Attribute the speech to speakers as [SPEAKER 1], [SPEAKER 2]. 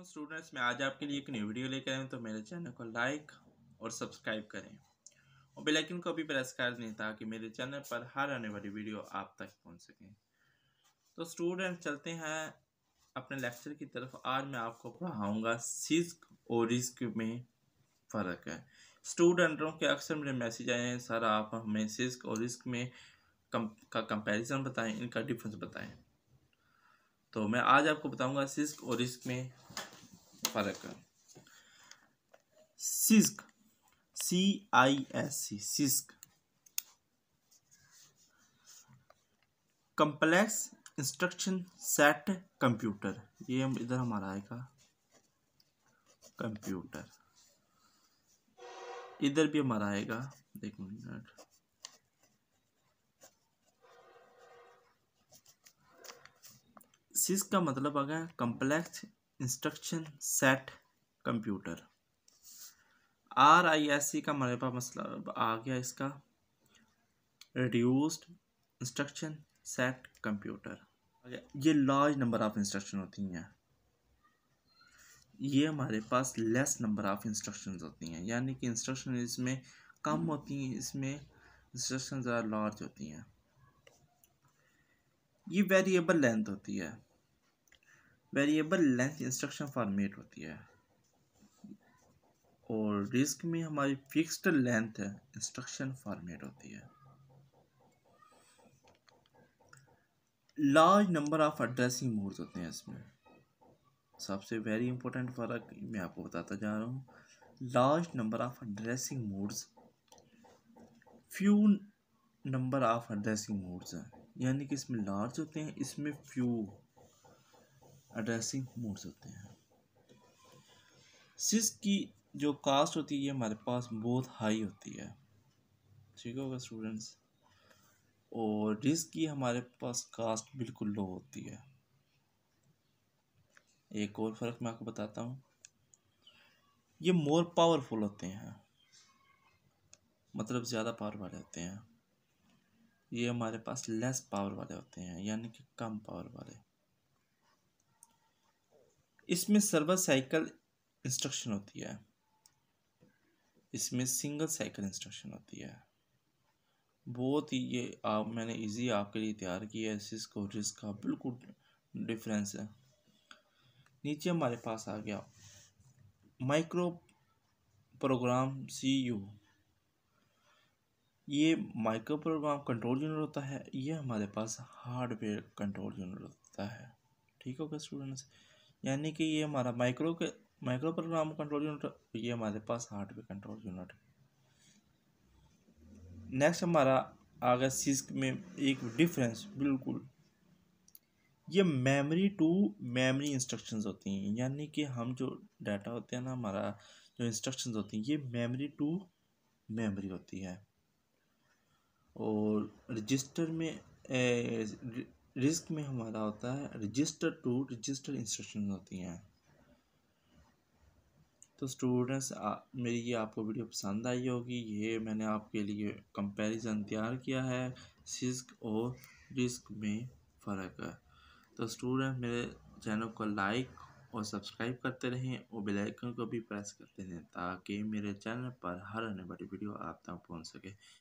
[SPEAKER 1] दोस्तों स्टूडेंट्स मैं आज आपके लिए एक नई वीडियो लेकर आया हूँ तो मेरे चैनल को लाइक और सब्सक्राइब करें और बेल आइकन को भी प्रेस कर दें ताकि मेरे चैनल पर हर आने वाली वीडियो आप तक पहुँच सके तो स्टूडेंट चलते हैं अपने लेक्चर की तरफ आज मैं आपको पढ़ाऊँगा सिस्क और रिस्क में फ़र्क है स्टूडेंटों के अक्सर मेरे मैसेज आए हैं सर आप हमें सिस्क और रिस्क में कम, का कंपेरिजन बताएँ इनका डिफ्रेंस बताएँ तो मैं आज आपको बताऊंगा सिस्क और रिस्क में फर्क CISC C I S C CISC complex instruction set computer ये हम इधर हमारा आएगा कंप्यूटर इधर भी हमारा आएगा एक मिनट सिस का मतलब आ गया complex instruction set computer R I S C का हमारे मतलब पास मतलब आ गया इसका रिड्यूस्ड इंस्ट्रक्शन सेट कंप्यूटर ये लार्ज नंबर ऑफ इंस्ट्रक्शन होती हैं ये हमारे पास लेस नंबर ऑफ इंस्ट्रक्शन होती हैं यानी कि इंस्ट्रक्शन इसमें कम होती हैं इसमें इंस्ट्रक्शन ज़्यादा लार्ज होती हैं ये वेरिएबल लेंथ होती है वेरिएबल लेंथ इंस्ट्रक्शन फॉर्मेट होती है और रिस्क में हमारी फिक्स्ड लेंथ इंस्ट्रक्शन फॉर्मेट होती है large number of addressing modes होते हैं इसमें सबसे वेरी इंपॉर्टेंट फ़र्क मैं आपको बताता जा रहा हूँ large number of addressing modes few number of addressing modes हैं यानी कि इसमें लार्ज होते हैं इसमें फ्यू एड्रेसिंग मोड्स होते हैं सिस की जो कास्ट होती है ये हमारे पास बहुत हाई होती है ठीक होगा स्टूडेंट्स और डिस्क की हमारे पास कास्ट बिल्कुल लो होती है एक और फ़र्क मैं आपको बताता हूँ ये मोर पावरफुल होते हैं मतलब ज़्यादा पावर वाले होते हैं ये हमारे पास लेस पावर वाले होते हैं यानी कि कम पावर वाले इसमें सर्वर साइकिल इंस्ट्रक्शन होती है इसमें सिंगल साइकिल इंस्ट्रक्शन होती है बहुत ही ये आप मैंने इजी आपके लिए तैयार किया है सिस्को जिसका बिल्कुल डिफरेंस है नीचे हमारे पास आ गया माइक्रो प्रोग्राम सी यू ये माइक्रो प्रोग्राम कंट्रोल यूनिट होता है ये हमारे पास हार्डवेयर कंट्रोल यूनिट होता है ठीक गया स्टूडेंट्स यानी कि ये हमारा माइक्रो के माइक्रो प्रोग्राम कंट्रोल यूनिट ये हमारे पास हार्डवेयर कंट्रोल यूनिट नेक्स्ट हमारा आ गया में एक डिफरेंस बिल्कुल ये मेमोरी टू मेमोरी इंस्ट्रक्शंस होती हैं यानी कि हम जो डाटा होते हैं ना हमारा जो इंस्ट्रक्शंस होती हैं ये मेमोरी टू मेमोरी होती है और रजिस्टर में रिस्क में हमारा होता है रजिस्टर टू रजिस्टर इंस्ट्रक्शन होती हैं तो स्टूडेंट्स मेरी ये आपको वीडियो पसंद आई होगी ये मैंने आपके लिए कंपैरिजन तैयार किया है सिस्क और रिस्क में फ़र्क है तो स्टूडेंट मेरे चैनल को लाइक और सब्सक्राइब करते रहें और बेल आइकन को भी प्रेस करते रहें ताकि मेरे चैनल पर हर आने वाली वीडियो आप तक पहुंच सके